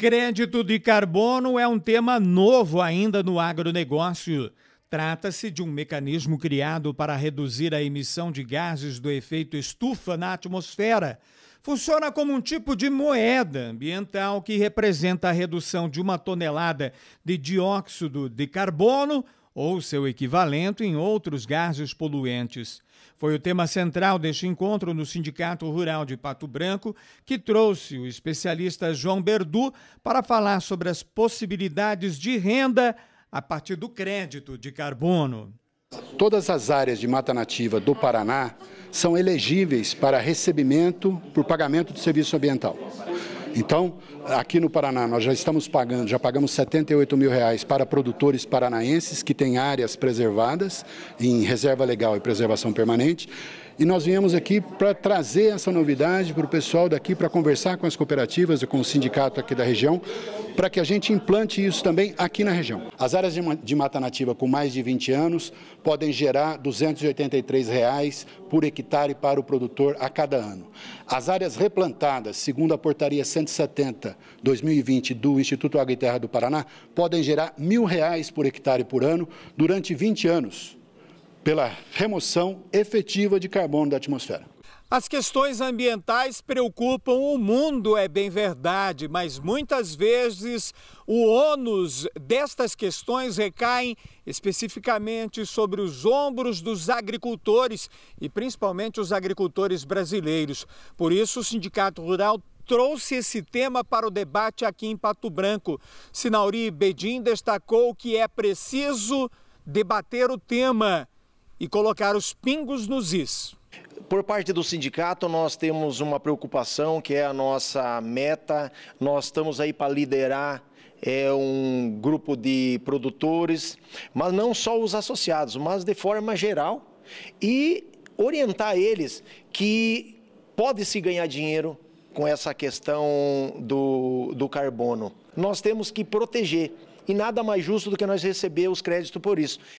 Crédito de carbono é um tema novo ainda no agronegócio. Trata-se de um mecanismo criado para reduzir a emissão de gases do efeito estufa na atmosfera. Funciona como um tipo de moeda ambiental que representa a redução de uma tonelada de dióxido de carbono ou seu equivalente em outros gases poluentes. Foi o tema central deste encontro no Sindicato Rural de Pato Branco, que trouxe o especialista João Berdu para falar sobre as possibilidades de renda a partir do crédito de carbono. Todas as áreas de mata nativa do Paraná são elegíveis para recebimento por pagamento do serviço ambiental. Então, aqui no Paraná, nós já estamos pagando, já pagamos 78 mil reais para produtores paranaenses que têm áreas preservadas em reserva legal e preservação permanente. E nós viemos aqui para trazer essa novidade para o pessoal daqui, para conversar com as cooperativas e com o sindicato aqui da região, para que a gente implante isso também aqui na região. As áreas de mata nativa com mais de 20 anos podem gerar R$ 283 reais por hectare para o produtor a cada ano. As áreas replantadas, segundo a portaria 170-2020 do Instituto Água e Terra do Paraná, podem gerar R$ 1.000 por hectare por ano durante 20 anos pela remoção efetiva de carbono da atmosfera. As questões ambientais preocupam o mundo, é bem verdade, mas muitas vezes o ônus destas questões recai especificamente sobre os ombros dos agricultores e principalmente os agricultores brasileiros. Por isso, o Sindicato Rural trouxe esse tema para o debate aqui em Pato Branco. Sinauri Bedin destacou que é preciso debater o tema e colocar os pingos nos is. Por parte do sindicato, nós temos uma preocupação que é a nossa meta. Nós estamos aí para liderar é um grupo de produtores, mas não só os associados, mas de forma geral e orientar eles que pode se ganhar dinheiro com essa questão do, do carbono. Nós temos que proteger e nada mais justo do que nós receber os créditos por isso.